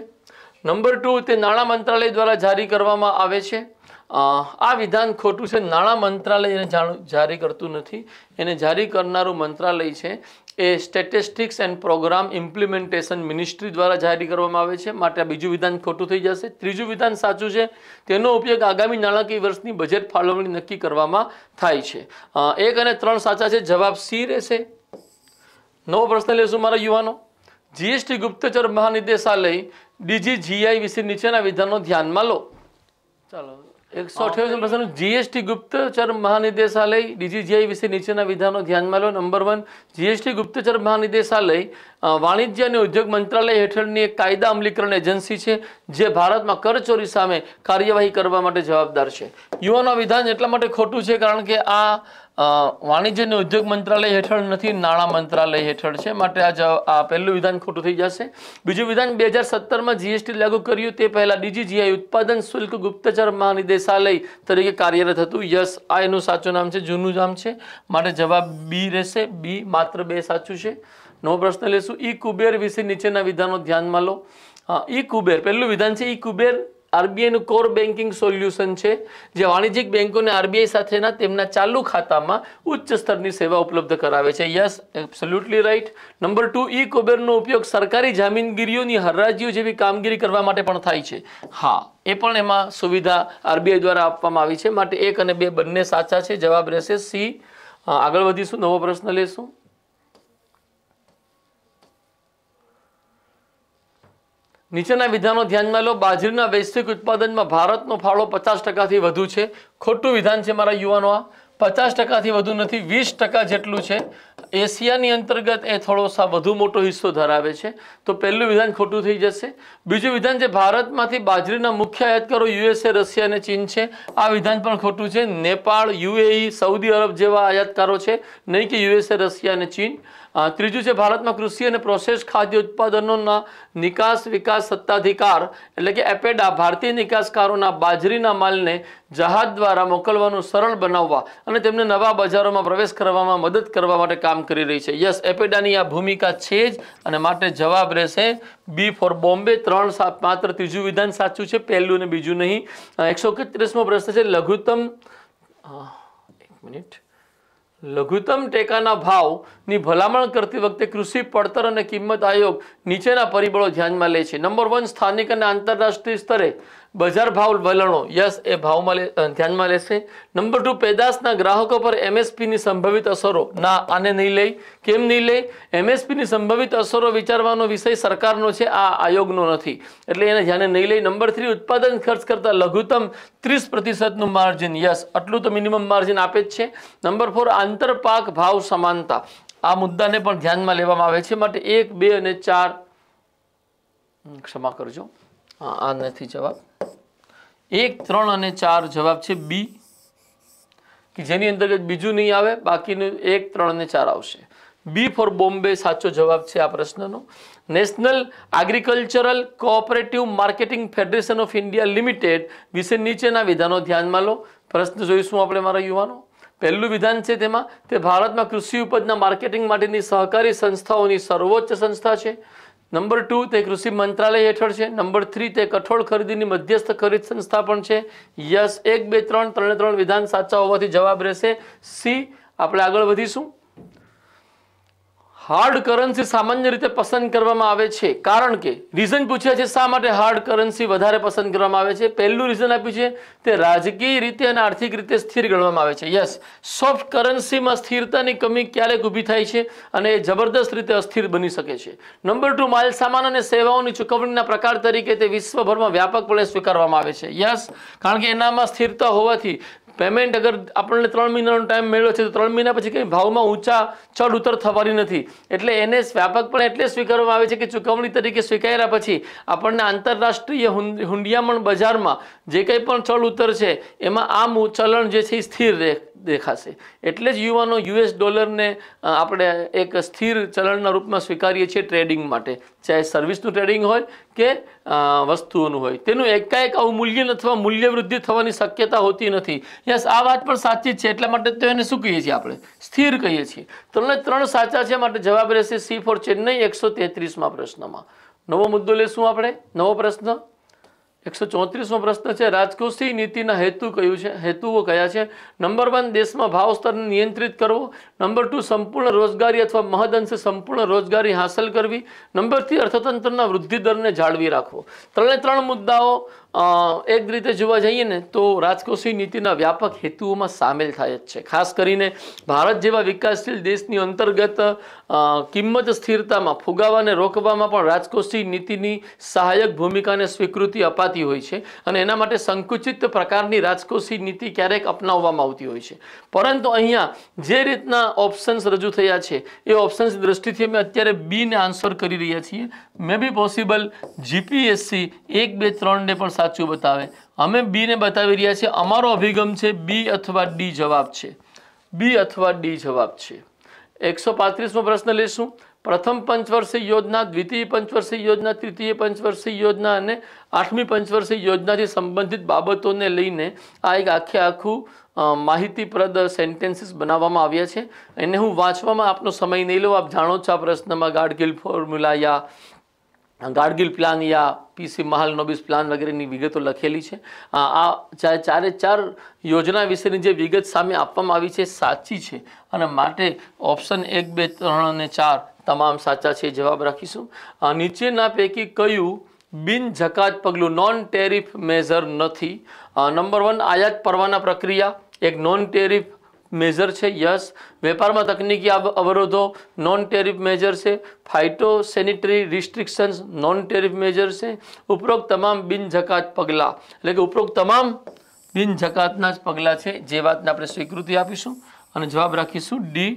નંબર ટુ તે નાણાં મંત્રાલય દ્વારા જારી કરવામાં આવે છે આ વિધાન ખોટું છે નાણાં મંત્રાલય એને જારી કરતું નથી એને જારી કરનારું મંત્રાલય છે એ statistics and programme implementation ministry દ્વારા જારી કરવામાં આવે છે માટે આ બીજું વિધાન ખોટું થઈ જશે ત્રીજું વિધાન સાચું છે તેનો ઉપયોગ આગામી નાણાકીય વર્ષની બજેટ ફાળવણી નક્કી કરવામાં થાય છે એક અને ત્રણ સાચા છે જવાબ સી રહેશે નવો પ્રશ્ન લેશું મારા યુવાનો જીએસટી ગુપ્તચર મહાનિદેશાલય ડીજી જીઆઈ વિશે નીચેના વિધાનો ધ્યાનમાં લો ચાલો એકસો અઠ્યાવીસ પ્રશ્ન જીએસટી ગુપ્તચર મહાનિદેશાલય ડીજી જીઆઈ વિશે નીચેના વિધાનો ધ્યાનમાં લો નંબર વન જીએસટી ગુપ્તચર મહાનિદેશાલય વાણિજ્ય અને ઉદ્યોગ મંત્રાલય હેઠળની એક કાયદા અમલીકરણ એજન્સી છે જે ભારતમાં કરચોરી સામે કાર્યવાહી કરવા માટે જવાબદાર છે યુવાનો વિધાન એટલા માટે ખોટું છે કારણ કે આ વાણિજ્ય અને ઉદ્યોગ મંત્રાલય હેઠળ નથી નાણાં મંત્રાલય હેઠળ છે માટે આ આ પહેલું વિધાન ખોટું થઈ જશે બીજું વિધાન બે હજાર સત્તરમાં જીએસટી લાગુ કર્યું તે પહેલાં ડીજીજીઆઈ ઉત્પાદન શુલ્ક ગુપ્તચર મહાનિદેશાલય તરીકે કાર્યરત હતું યસ આ એનું સાચું નામ છે જૂનું નામ છે માટે જવાબ બી રહેશે બી માત્ર બે સાચું છે નવો પ્રશ્ન લેશું ઈ કુબેર વિશે નીચેના વિધાનો ધ્યાનમાં લો ઈ કુબેર પહેલું વિધાન છે ઈ કુબેર આરબીઆઈનું કોર બેન્કિંગ સોલ્યુશન છે જે વાણિજ્યિક બેન્કોને આરબીઆઈ સાથેના તેમના ચાલુ ખાતામાં ઉચ્ચ સ્તરની સેવા ઉપલબ્ધ કરાવે છે yes absolutely right number two e કોબેરનો ઉપયોગ સરકારી જામીનગીરીઓની હરરાજીઓ જેવી કામગીરી કરવા માટે પણ થાય છે હા એ પણ એમાં સુવિધા આરબીઆઈ દ્વારા આપવામાં આવી છે માટે એક અને બે બંને સાચા છે જવાબ રહેશે સી આગળ વધીશું નવો પ્રશ્ન લેશું નીચેના વિધાનો ધ્યાનમાં લો બાજરીના વૈશ્વિક ઉત્પાદનમાં ભારતનો ફાળો પચાસ ટકાથી વધુ છે ખોટું વિધાન છે મારા યુવાનો આ પચાસ ટકાથી વધુ નથી વીસ ટકા જેટલું છે એશિયાની અંતર્ગત એ થોડો સા વધુ મોટો હિસ્સો ધરાવે છે તો પહેલું વિધાન ખોટું થઈ જશે બીજું વિધાન છે ભારતમાંથી બાજરીના મુખ્ય આયાતકારો યુએસએ રશિયા અને ચીન છે આ વિધાન પણ ખોટું છે નેપાળ યુએઈ સાઉદી અરબ જેવા આયાતકારો છે નહીં કે યુએસએ રશિયા અને ચીન ત્રીજું છે ભારતમાં કૃષિ અને પ્રોસેસ ખાદ્ય ઉત્પાદનોના નિકાસ વિકાસ સત્તાધિકાર એટલે કે એપેડા ભારતીય નિકાસકારોના બાજરીના માલને જહાજ દ્વારા મોકલવાનું સરળ બનાવવા અને તેમને નવા બજારોમાં પ્રવેશ કરવામાં મદદ કરવા માટે કામ કરી રહી છે યસ એપેડાની આ ભૂમિકા છે જ અને માટે જવાબ રહેશે બી ફોર બોમ્બે ત્રણ સાત માત્ર ત્રીજું વિધાન સાચું છે પહેલું અને બીજું નહીં એકસો એકત્રીસમો પ્રશ્ન છે લઘુત્તમ એક મિનિટ લઘુત્તમ ટેકાના ભાવની ભલામણ કરતી વખતે કૃષિ પડતર અને કિંમત આયોગ નીચેના પરિબળો ધ્યાનમાં લે છે નંબર વન સ્થાનિક અને આંતરરાષ્ટ્રીય સ્તરે બજાર ભાવ વલણો યસ એ ભાવમાં ધ્યાનમાં લેશે નંબર ટુ પેદાશના ગ્રાહકો પર એમએસપીની સંભવિત અસરો ના આને નહીં લઈ કેમ નહીં લઈ એમએસપીની સંભવિત અસરો વિચારવાનો વિષય સરકારનો છે આ આયોગનો નથી એટલે એને ધ્યાને નહીં લઈ નંબર થ્રી ઉત્પાદન ખર્ચ કરતાં લઘુત્તમ ત્રીસ પ્રતિશતનું માર્જિન યસ આટલું તો મિનિમમ માર્જિન આપે જ છે નંબર ફોર આંતરપાક ભાવ સમાનતા આ મુદ્દાને પણ ધ્યાનમાં લેવામાં આવે છે માટે એક બે અને ચાર ક્ષમા કરજો હા આ નથી જવાબ એક ત્રણ અને ચાર જવાબ છે બી કે જેની અંતર્ગત બીજું નહીં આવે બાકીનું એક ત્રણ અને ચાર આવશે બી ફોર બોમ્બે સાચો જવાબ છે આ પ્રશ્નનો national agricultural cooperative marketing federation of India limited વિશે નીચેના વિધાનો ધ્યાનમાં લો પ્રશ્ન જોઈશું આપણે મારા યુવાનો પહેલું વિધાન છે તેમાં તે ભારતમાં કૃષિ ઉપજના માર્કેટિંગ માટેની સહકારી સંસ્થાઓની સર્વોચ્ચ સંસ્થા છે નંબર ટુ તે કૃષિ મંત્રાલય હેઠળ છે નંબર થ્રી તે કઠોળ ખરીદીની મધ્યસ્થ ખરીદ સંસ્થા પણ છે યસ એક બે ત્રણ ત્રણે ત્રણ વિધાન સાચા હોવાથી જવાબ રહેશે સી આપણે આગળ વધીશું હાર્ડ કરન્સી સામાન્ય રીતે પસંદ કરવામાં આવે છે કારણ કે રીઝન પૂછ્યા છે શા માટે હાર્ડ કરન્સી વધારે પસંદ કરવામાં આવે છે પહેલું રીઝન આપ્યું છે તે રાજકીય રીતે અને આર્થિક રીતે સ્થિર ગણવામાં આવે છે યસ સોફ્ટ કરન્સીમાં સ્થિરતાની કમી ક્યારેક ઊભી થાય છે અને એ જબરદસ્ત રીતે અસ્થિર બની શકે છે નંબર ટુ માલ સામાન અને સેવાઓની ચૂકવણીના પ્રકાર તરીકે તે વિશ્વભરમાં વ્યાપકપણે સ્વીકારવામાં આવે છે યસ કારણ કે એનામાં સ્થિરતા હોવાથી પેમેન્ટ અગર આપણને ત્રણ મહિનાનો ટાઈમ મળ્યો છે તો ત્રણ મહિના પછી કંઈ ભાવમાં ઊંચા ચડ ઉતર થવાની નથી એટલે એને વ્યાપક પણ એટલે સ્વીકારવામાં આવે છે કે ચૂકવણી તરીકે સ્વીકાર્યા પછી આપણને આંતરરાષ્ટ્રીય હુંડિયામણ બજારમાં જે કંઈ પણ ચડ ઉતર છે એમાં આ ચલણ જે છે એ સ્થિર દેખાશે એટલે જ યુવાનો યુએસ ડોલરને આપણે એક સ્થિર ચલણના રૂપમાં સ્વીકારીએ છીએ ટ્રેડિંગ માટે ચાહે સર્વિસનું ટ્રેડિંગ હોય કે વસ્તુઓનું હોય તેનું એકાએક એક અવમૂલ્યન અથવા મૂલ્યવૃદ્ધિ થવાની શક્યતા હોતી નથી યસ આ વાત પણ સાચી છે એટલા માટે તો એને શું કહીએ છીએ આપણે સ્થિર કહીએ છીએ ત્રણે ત્રણ સાચા છે માટે જવાબ રહેશે સી ફોર ચેન્નઈ એકસો તેત્રીસમાં પ્રશ્નમાં નવો મુદ્દો લેશું આપણે નવો પ્રશ્ન એકસો ચોત્રીસમો પ્રશ્ન છે રાજકોષીય નીતિના હેતુ કયું છે હેતુઓ કયા છે નંબર વન દેશમાં ભાવ સ્તરને નિયંત્રિત કરવો નંબર ટુ સંપૂર્ણ રોજગારી અથવા મહદઅંશે સંપૂર્ણ રોજગારી હાંસલ કરવી નંબર થ્રી અર્થતંત્રના વૃદ્ધિ દરને જાળવી રાખવો ત્રણે ત્રણ મુદ્દાઓ એક રીતે જોવા જઈએ ને તો રાજકોષીય નીતિના વ્યાપક હેતુઓમાં સામેલ થાય જ છે ખાસ કરીને ભારત જેવા વિકાસશીલ દેશની અંતર્ગત કિંમત સ્થિરતામાં ફુગાવાને રોકવામાં પણ રાજકોષીય નીતિની સહાયક ભૂમિકાને સ્વીકૃતિ અપાતી હોય છે અને એના માટે સંકુચિત પ્રકારની રાજકોષીય નીતિ ક્યારેક અપનાવવામાં આવતી હોય છે પરંતુ અહીંયા જે રીતના ઓપ્શન્સ રજૂ થયા છે એ ઓપ્શન્સ દ્રષ્ટિથી અમે અત્યારે બીને આન્સર કરી રહ્યા છીએ મે બી પોસિબલ જીપીએસસી એક બે ત્રણને પણ સાચું બતાવે અમે બીને બતાવી રહ્યા છીએ અમારો અભિગમ છે બી અથવા ડી જવાબ છે બી અથવા ડી જવાબ છે એકસો પાંત્રીસમો પ્રશ્ન લઈશું પ્રથમ પંચવર્ષીય યોજના દ્વિતીય પંચવર્ષીય યોજના તૃતીય પંચવર્ષીય યોજના અને આઠમી પંચવર્ષીય યોજનાથી સંબંધિત બાબતોને લઈને આ એક આખે આખું માહિતીપ્રદ સેન્ટેન્સીસ બનાવવામાં આવ્યા છે એને હું વાંચવામાં આપનો સમય નહીં લઉં આપ જાણો છો આ પ્રશ્નમાં ગાડગીલ ફોર્મ્યુલા યા ગાડગીલ પ્લાન યા પીસી મહાલ મહાલનોબિસ પ્લાન વગેરેની વિગતો લખેલી છે આ ચારે ચાર યોજના વિશેની જે વિગત સામે આપવામાં આવી છે સાચી છે અને માટે ઓપ્શન એક બે ત્રણ અને ચાર તમામ સાચા છે જવાબ રાખીશું નીચેના પૈકી કયું બિનઝકાત પગલું નોન ટેરિફ મેઝર નથી નંબર વન આયાત પરવાના પ્રક્રિયા એક નોન ટેરિફ મેજર છે યસ વેપારમાં તકનીકી અવરોધો નોન ટેરિફ મેજર છે phytosanitary restrictions non tariff measure છે ઉપરોક્ત તમામ બિનઝકાત પગલાં એટલે કે ઉપરોક્ત તમામ બિનઝકાતના જ પગલાં છે જે વાતને આપણે સ્વીકૃતિ આપીશું અને જવાબ રાખીશું ડી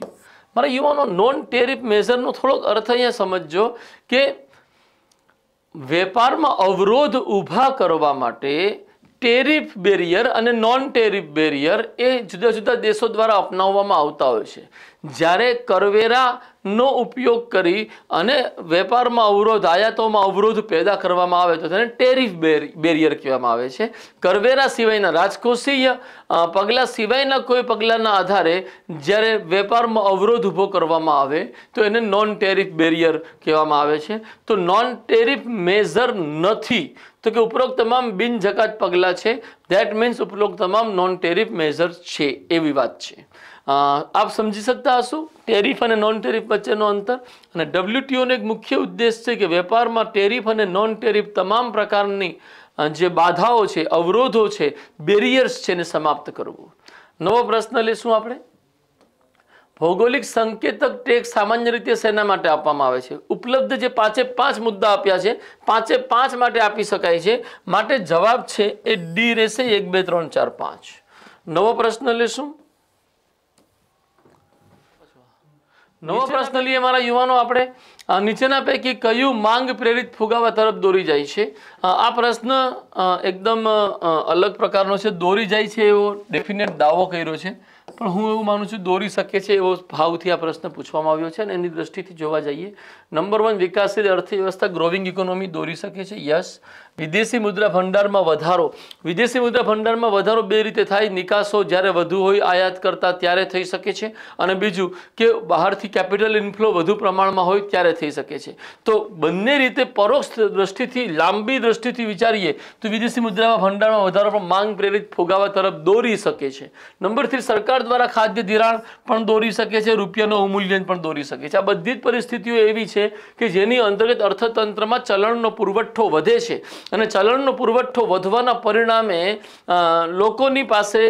મારા યુવાનો નોન ટેરિફ મેજરનો થોડોક અર્થ અહીંયા સમજજો કે વેપારમાં અવરોધ ઊભા કરવા માટે ટેરિફ બેરિયર અને નોન ટેરિફ બેરિયર એ જુદા જુદા દેશો દ્વારા અપનાવવામાં આવતા હોય છે જ્યારે કરવેરાનો ઉપયોગ કરી અને વેપારમાં અવરોધ આયાતોમાં અવરોધ પેદા કરવામાં આવે તો તેને ટેરિફ બેરિયર કહેવામાં આવે છે કરવેરા સિવાયના રાજકોષીય પગલાં સિવાયના કોઈ પગલાંના આધારે જ્યારે વેપારમાં અવરોધ ઊભો કરવામાં આવે તો એને નોન ટેરિફ બેરિયર કહેવામાં આવે છે તો નોન ટેરિફ મેઝર નથી તો કે ઉપરોક્ત તમામ બિનજકાત પગલાં છે ધેટ મીન્સ ઉપરોક્ત તમામ નોન ટેરિફ મેઝર્સ છે એવી વાત છે આપ સમજી શકતા હશો ટેરિફ અને નોન ટેરિફ વચ્ચેનો અંતર અને ડબલ્યુટીઓનો એક મુખ્ય ઉદ્દેશ છે કે વેપારમાં ટેરિફ અને નોન ટેરિફ તમામ પ્રકારની જે બાધાઓ છે અવરોધો છે બેરિયર્સ છે એને સમાપ્ત કરવું નવો પ્રશ્ન લઈશું આપણે ભૌગોલિક સંકેતક ટેક સામાન્ય રીતે સેના માટે આપવામાં આવે છે ઉપલબ્ધ જે પાંચે પાંચ મુદ્દા આપ્યા છે પાંચે પાંચ માટે આપી શકાય છે માટે જવાબ છે એ ડી રહેશે એક બે ત્રણ ચાર પાંચ નવો પ્રશ્ન લેશું નવો પ્રશ્ન લઈએ મારા યુવાનો આપણે નીચેના પૈકી કયું માંગ પ્રેરિત ફુગાવા તરફ દોરી જાય છે આ પ્રશ્ન એકદમ અલગ પ્રકારનો છે દોરી જાય છે એવો ડેફિનેટ દાવો કર્યો છે પણ હું એવું માનું છું દોરી શકે છે એવો ભાવથી આ પ્રશ્ન પૂછવામાં આવ્યો છે અને એની દ્રષ્ટિથી જોવા જઈએ નંબર વન વિકાસશીલ અર્થવ્યવસ્થા ગ્રોવિંગ ઇકોનોમી દોરી શકે છે યસ વિદેશી મુદ્રા ભંડારમાં વધારો વિદેશી મુદ્રા ભંડારમાં વધારો બે રીતે થાય નિકાસો જ્યારે વધુ હોય આયાત કરતાં ત્યારે થઈ શકે છે અને બીજું કે બહારથી કેપિટલ ઇન્ફ્લો વધુ પ્રમાણમાં હોય ત્યારે થઈ શકે છે તો બંને રીતે પરોક્ષ દ્રષ્ટિથી લાંબી દ્રષ્ટિથી વિચારીએ તો વિદેશી મુદ્રામાં ભંડારમાં વધારો પણ માંગ પ્રેરિત ફુગાવા તરફ દોરી શકે છે નંબર થ્રી સરકાર દ્વારા ખાદ્ય ધિરાણ પણ દોરી શકે છે રૂપિયાનું અવમૂલ્યન પણ દોરી શકે છે આ બધી જ પરિસ્થિતિઓ એવી છે છે કે જેની અંતર્ગત અર્થતંત્રમાં ચલણનો પુરવઠો વધે છે અને ચલણનો પુરવઠો વધવાના પરિણામે લોકોની પાસે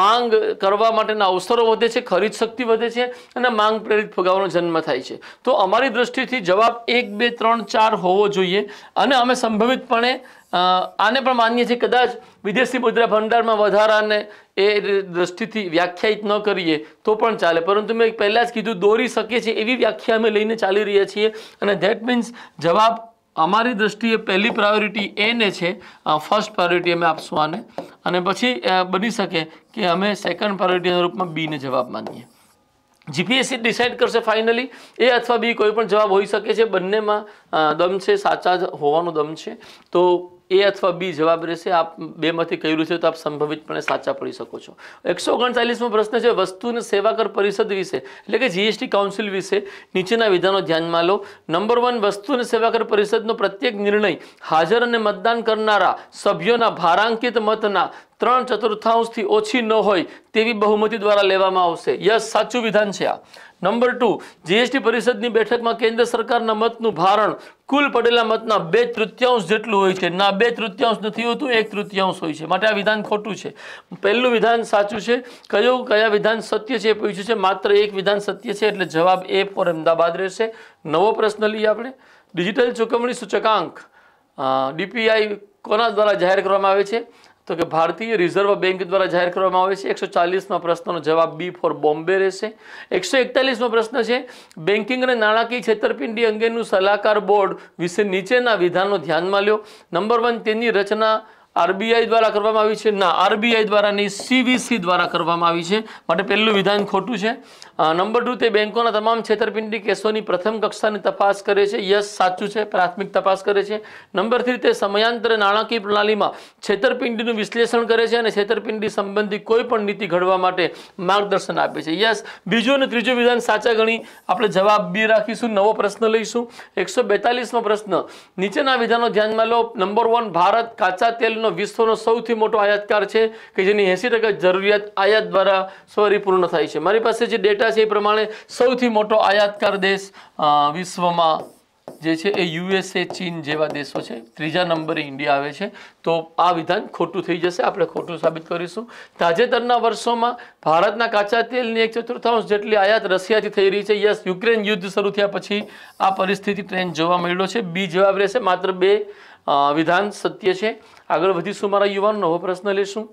માંગ કરવા માટેના અવસરો વધે છે ખરીદ શક્તિ વધે છે અને માંગ પ્રેરિત ફગાવાનો જન્મ થાય છે તો અમારી દ્રષ્ટિથી જવાબ એક બે ત્રણ ચાર હોવો જોઈએ અને અમે સંભવિતપણે આને પણ માનીએ છીએ કદાચ વિદેશી મુદ્રા ભંડારમાં વધારાને એ દ્રષ્ટિથી વ્યાખ્યાયિત ન કરીએ તો પણ ચાલે પરંતુ મેં પહેલાં જ કીધું દોરી શકીએ છીએ એવી વ્યાખ્યા અમે લઈને ચાલી રહ્યા છીએ અને ધેટ મીન્સ જવાબ અમારી દ્રષ્ટિએ પહેલી પ્રાયોરિટી એને છે ફર્સ્ટ પ્રાયોરિટી અમે આપશું આને અને પછી બની શકે કે અમે સેકન્ડ પ્રાયોરિટીના રૂપમાં બીને જવાબ માનીએ જીપીએસસી ડિસાઇડ કરશે ફાઇનલી એ અથવા બી કોઈ પણ જવાબ હોઈ શકે છે બંનેમાં દમ છે સાચા જ હોવાનો દમ છે તો એ અથવા બી જવાબ રહેશે આપ બેમાંથી કહ્યું છે તો આપ સંભવિતપણે સાચા પડી શકો છો એકસો ઓગણચાલીસમો પ્રશ્ન છે વસ્તુ અને સેવા કર પરિષદ વિશે એટલે કે જીએસટી કાઉન્સિલ વિશે નીચેના વિધાનો ધ્યાનમાં લો નંબર વન વસ્તુ અને સેવા કર પરિષદનો પ્રત્યેક નિર્ણય હાજર અને મતદાન કરનારા સભ્યોના ભારાંકિત મતના ત્રણ ચતુર્થાંશથી ઓછી ન હોય તેવી બહુમતી દ્વારા લેવામાં આવશે યસ સાચું વિધાન છે આ નંબર ટુ જીએસટી પરિષદની બેઠકમાં કેન્દ્ર સરકારના મતનું ભારણ કુલ પડેલા મતના બે તૃતીયાંશ જેટલું હોય છે ના બે તૃતીયાંશ નથી હોતું એક તૃતીયાંશ હોય છે માટે આ વિધાન ખોટું છે પહેલું વિધાન સાચું છે કયું કયા વિધાન સત્ય છે એ પૂછ્યું છે માત્ર એક વિધાન સત્ય છે એટલે જવાબ એ ફોર અમદાવાદ રહેશે નવો પ્રશ્ન લઈએ આપણે ડિજિટલ ચુકવણી સૂચકાંક ડીપીઆઈ કોના દ્વારા જાહેર કરવામાં આવે છે તો કે ભારતીય રિઝર્વ બેંક દ્વારા જાહેર કરવામાં આવે છે એકસો ચાલીસમાં પ્રશ્નનો જવાબ બી ફોર બોમ્બે રહેશે એકસો એકતાલીસમો પ્રશ્ન છે બેન્કિંગ અને નાણાકીય છેતરપિંડી અંગેનું સલાહકાર બોર્ડ વિશે નીચેના વિધાનો ધ્યાનમાં લ્યો નંબર વન તેની રચના આરબીઆઈ દ્વારા કરવામાં આવી છે ના આરબીઆઈ દ્વારા નહીં સીવીસી દ્વારા કરવામાં આવી છે માટે પહેલું વિધાન ખોટું છે નંબર ટુ તે બેંકોના તમામ છેતરપિંડી કેસોની પ્રથમ કક્ષાની તપાસ કરે છે યસ સાચું છે પ્રાથમિક તપાસ કરે છે નંબર થ્રી તે સમયાંતરે નાણાકીય પ્રણાલીમાં છેતરપિંડીનું વિશ્લેષણ કરે છે અને છેતરપિંડી સંબંધી કોઈ પણ નીતિ ઘડવા માટે માર્ગદર્શન આપે છે યસ બીજું અને ત્રીજું વિધાન સાચા ગણી આપણે જવાબ બી રાખીશું નવો પ્રશ્ન લઈશું એકસો બેતાલીસમો પ્રશ્ન નીચેના વિધાનો ધ્યાનમાં લો નંબર વન ભારત કાચા તેલ તેલનો વિશ્વનો સૌથી મોટો આયાતકાર છે કે જેની એંસી જરૂરિયાત આયાત દ્વારા સોરી પૂર્ણ થાય છે મારી પાસે જે ડેટા છે એ પ્રમાણે સૌથી મોટો આયાતકાર દેશ વિશ્વમાં જે છે એ યુએસએ ચીન જેવા દેશો છે ત્રીજા નંબરે ઇન્ડિયા આવે છે તો આ વિધાન ખોટું થઈ જશે આપણે ખોટું સાબિત કરીશું તાજેતરના વર્ષોમાં ભારતના કાચા તેલની એક ચતુર્થાંશ જેટલી આયાત રશિયાથી થઈ રહી છે યસ યુક્રેન યુદ્ધ શરૂ થયા પછી આ પરિસ્થિતિ ટ્રેન્ડ જોવા મળ્યો છે બી જવાબ રહેશે માત્ર બે વિધાન સત્ય છે આગળ વધીશું મારા યુવાનનો હવે પ્રશ્ન લઈશું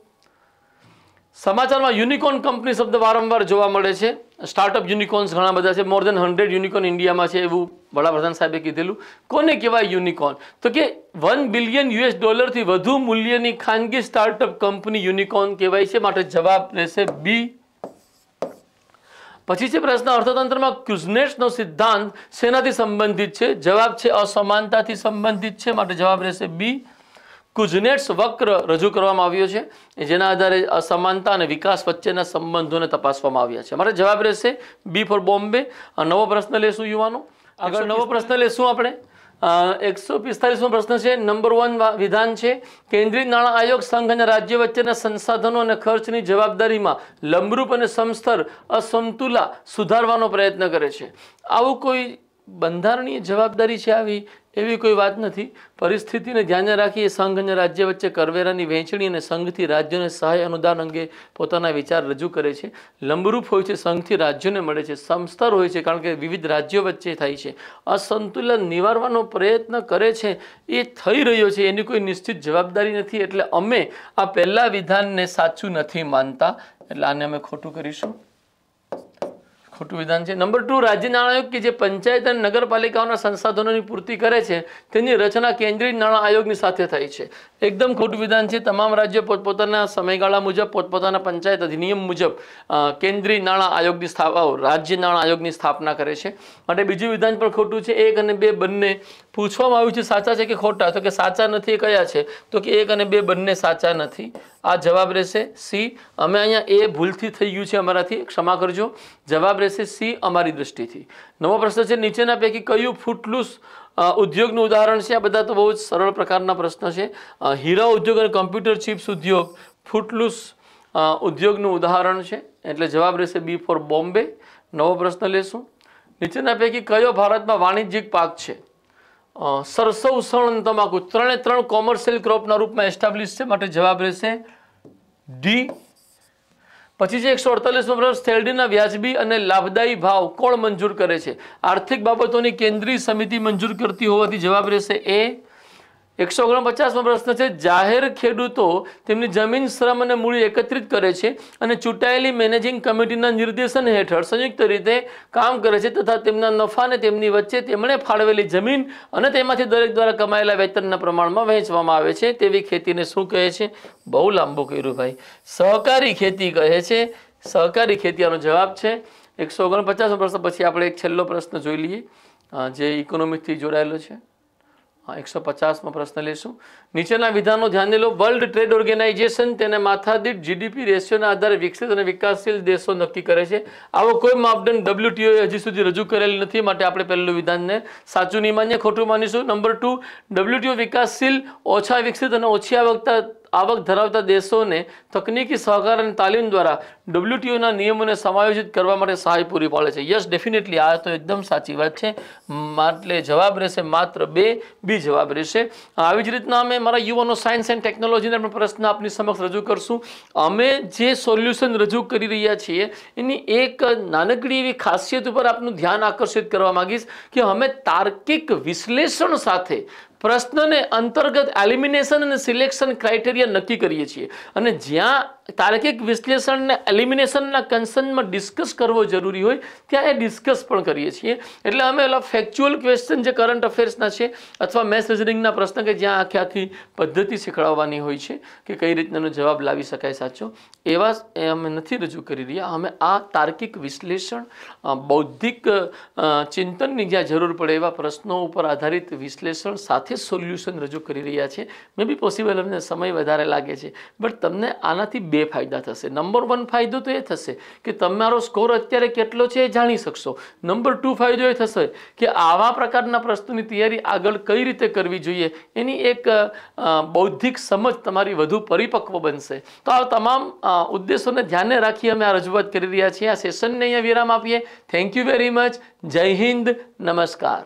સમાચારમાં યુનિકોર્ન કંપની શબ્દ વારંવાર જોવા મળે છે સ્ટાર્ટઅપ યુનિકોર્ન્સ ઘણા બધા છે મોર દેન હંડ્રેડ યુનિકોર્ન ઇન્ડિયામાં છે એવું વડાપ્રધાન સાહેબે કીધેલું કોને કહેવાય યુનિકોર્ન તો કે વન બિલિયન યુએસ ડોલરથી વધુ મૂલ્યની ખાનગી સ્ટાર્ટઅપ કંપની યુનિકોર્ન કહેવાય છે માટે જવાબ રહેશે બી પછી છે પ્રશ્ન અર્થતંત્રમાં ક્યુઝનેટ્સનો સિદ્ધાંત શેનાથી સંબંધિત છે જવાબ છે અસમાનતાથી સંબંધિત છે માટે જવાબ રહેશે બી કુઝનેટ્સ વક્ર રજૂ કરવામાં આવ્યો છે જેના આધારે અસમાનતા અને વિકાસ વચ્ચેના સંબંધોને તપાસવામાં આવ્યા છે મારે જવાબ રહેશે બી ફોર બોમ્બે નવો પ્રશ્ન લેશું યુવાનો આગળ નવો પ્રશ્ન લેશું આપણે એકસો પિસ્તાલીસમો પ્રશ્ન છે નંબર વન વિધાન છે કેન્દ્રીય નાણાં આયોગ સંઘ અને રાજ્ય વચ્ચેના સંસાધનો અને ખર્ચની જવાબદારીમાં લંબરૂપ અને સમસ્તર અસમતુલા સુધારવાનો પ્રયત્ન કરે છે આવું કોઈ બંધારણીય જવાબદારી છે આવી એવી કોઈ વાત નથી પરિસ્થિતિને ધ્યાને રાખી એ સંઘ અને રાજ્ય વચ્ચે કરવેરાની વહેંચણી અને સંઘથી રાજ્યોને સહાય અનુદાન અંગે પોતાના વિચાર રજૂ કરે છે લંબરૂપ હોય છે સંઘથી રાજ્યોને મળે છે સમસ્તર હોય છે કારણ કે વિવિધ રાજ્યો વચ્ચે થાય છે અસંતુલન નિવારવાનો પ્રયત્ન કરે છે એ થઈ રહ્યો છે એની કોઈ નિશ્ચિત જવાબદારી નથી એટલે અમે આ પહેલાં વિધાનને સાચું નથી માનતા એટલે આને અમે ખોટું કરીશું ખોટું વિધાન છે નંબર ટુ રાજ્ય નાણાં આયોગ કે જે પંચાયત અને નગરપાલિકાઓના સંસાધનોની પૂર્તિ કરે છે તેની રચના કેન્દ્રીય નાણાં આયોગની સાથે થઈ છે એકદમ ખોટું વિધાન છે તમામ રાજ્ય પોતપોતાના સમયગાળા મુજબ પોતપોતાના પંચાયત અધિનિયમ મુજબ કેન્દ્રીય નાણાં આયોગની સ્થાપના રાજ્ય નાણાં આયોગની સ્થાપના કરે છે માટે બીજું વિધાન પણ ખોટું છે એક અને બે બંને પૂછવામાં આવ્યું છે સાચા છે કે ખોટા તો કે સાચા નથી કયા છે તો કે એક અને બે બંને સાચા નથી આ જવાબ રહેશે સી અમે અહીંયા એ ભૂલથી થઈ ગયું છે અમારાથી ક્ષમા કરજો જવાબ રહેશે સી અમારી દ્રષ્ટિથી નવો પ્રશ્ન છે નીચેના પૈકી કયું ફૂટલુસ ઉદ્યોગનું ઉદાહરણ છે આ બધા તો બહુ જ સરળ પ્રકારના પ્રશ્ન છે હીરા ઉદ્યોગ અને કમ્પ્યુટર ચિપ્સ ઉદ્યોગ ફૂટલુસ ઉદ્યોગનું ઉદાહરણ છે એટલે જવાબ રહેશે બી ફોર બોમ્બે નવો પ્રશ્ન લેશું નીચેના પૈકી કયો ભારતમાં વાણિજ્યિક પાક છે સરસવ સણ તમાકુ ત્રણે ત્રણ કોમર્શિયલ ક્રોપના રૂપમાં એસ્ટાબ્લિશ છે માટે જવાબ રહેશે ડી પછી છે એકસો અડતાલીસમો પ્રશ્ન શેરડીના વ્યાજબી અને લાભદાયી ભાવ કોણ મંજૂર કરે છે આર્થિક બાબતોની કેન્દ્રીય સમિતિ મંજૂર કરતી હોવાથી જવાબ રહેશે એ એકસો ઓગણપચાસમો પ્રશ્ન છે જાહેર ખેડૂતો તેમની જમીન શ્રમ અને મૂડી એકત્રિત કરે છે અને ચૂંટાયેલી મેનેજિંગ કમિટીના નિર્દેશન હેઠળ સંયુક્ત રીતે કામ કરે છે તથા તેમના નફાને તેમની વચ્ચે તેમણે ફાળવેલી જમીન અને તેમાંથી દરેક દ્વારા કમાયેલા વેતનના પ્રમાણમાં વહેંચવામાં આવે છે તેવી ખેતીને શું કહે છે બહુ લાંબુ કર્યું ભાઈ સહકારી ખેતી કહે છે સહકારી ખેતી આનો જવાબ છે એકસો ઓગણપચાસમો પ્રશ્ન પછી આપણે એક છેલ્લો પ્રશ્ન જોઈ લઈએ જે ઇકોનોમિકથી જોડાયેલો છે એકસો પચાસમાં પ્રશ્ન લેશું નીચેના વિધાનો ધ્યાને લો વર્લ્ડ ટ્રેડ ઓર્ગેનાઇઝેશન તેને માથાદીઠ જીડીપી રેશિયોના આધારે વિકસિત અને વિકાસશીલ દેશો નક્કી કરે છે આવો કોઈ માપદંડ ડબલ્યુટીઓએ હજી સુધી રજૂ કરેલ નથી માટે આપણે પહેલું વિધાનને સાચું નહીં માનીએ ખોટું માનીશું નંબર ટુ ડબલ્યુટીઓ વિકાસશીલ ઓછા વિકસિત અને ઓછી આવકતા આવક ધરાવતા દેશોને તકનીકી સહકાર અને તાલીમ દ્વારા ડબલ્યુટીઓના નિયમોને સમાયોજિત કરવા માટે સહાય પૂરી પાડે છે યસ ડેફિનેટલી આ તો એકદમ સાચી વાત છે એટલે જવાબ રહેશે માત્ર બે બી જવાબ રહેશે આવી જ રીતના અમે મારા યુવાનો સાયન્સ એન્ડ ટેકનોલોજીને પણ પ્રશ્ન આપની સમક્ષ રજૂ કરશું અમે જે સોલ્યુશન રજૂ કરી રહ્યા છીએ એની એક નાનકડી એવી ખાસિયત ઉપર આપનું ધ્યાન આકર્ષિત કરવા માગીશ કે અમે તાર્કિક વિશ્લેષણ સાથે પ્રશ્નને અંતર્ગત એલિમિનેશન અને સિલેક્શન ક્રાઇટેરિયા નક્કી કરીએ છીએ અને જ્યાં તાર્કિક વિશ્લેષણને એલિમિનેશનના કન્સર્નમાં ડિસ્કસ કરવો જરૂરી હોય ત્યાં એ ડિસ્કસ પણ કરીએ છીએ એટલે અમે ઓલા ફેક્ચ્યુઅલ ક્વેશ્ચન જે કરંટ અફેર્સના છે અથવા મેથ્સ રિઝનિંગના પ્રશ્ન કે જ્યાં આખી આખી પદ્ધતિ શીખવાડવાની હોય છે કે કઈ રીતનાનો જવાબ લાવી શકાય સાચો એવા અમે નથી રજૂ કરી રહ્યા અમે આ તાર્કિક વિશ્લેષણ બૌદ્ધિક ચિંતનની જ્યાં જરૂર પડે એવા પ્રશ્નો ઉપર આધારિત વિશ્લેષણ સાથે સોલ્યુશન રજૂ કરી રહ્યા છે મે બી પોસિબલ અમને સમય વધારે લાગે છે બટ તમને આનાથી બે બે ફાયદા થશે નંબર વન ફાયદો તો એ થશે કે તમારો સ્કોર અત્યારે કેટલો છે એ જાણી શકશો નંબર ટુ ફાયદો એ થશે કે આવા પ્રકારના પ્રશ્નોની તૈયારી આગળ કઈ રીતે કરવી જોઈએ એની એક બૌદ્ધિક સમજ તમારી વધુ પરિપક્વ બનશે તો આ તમામ ઉદ્દેશોને ધ્યાને રાખી અમે આ રજૂઆત કરી રહ્યા છીએ આ સેશનને અહીંયા વિરામ આપીએ થેન્ક યુ વેરી મચ જય હિન્દ નમસ્કાર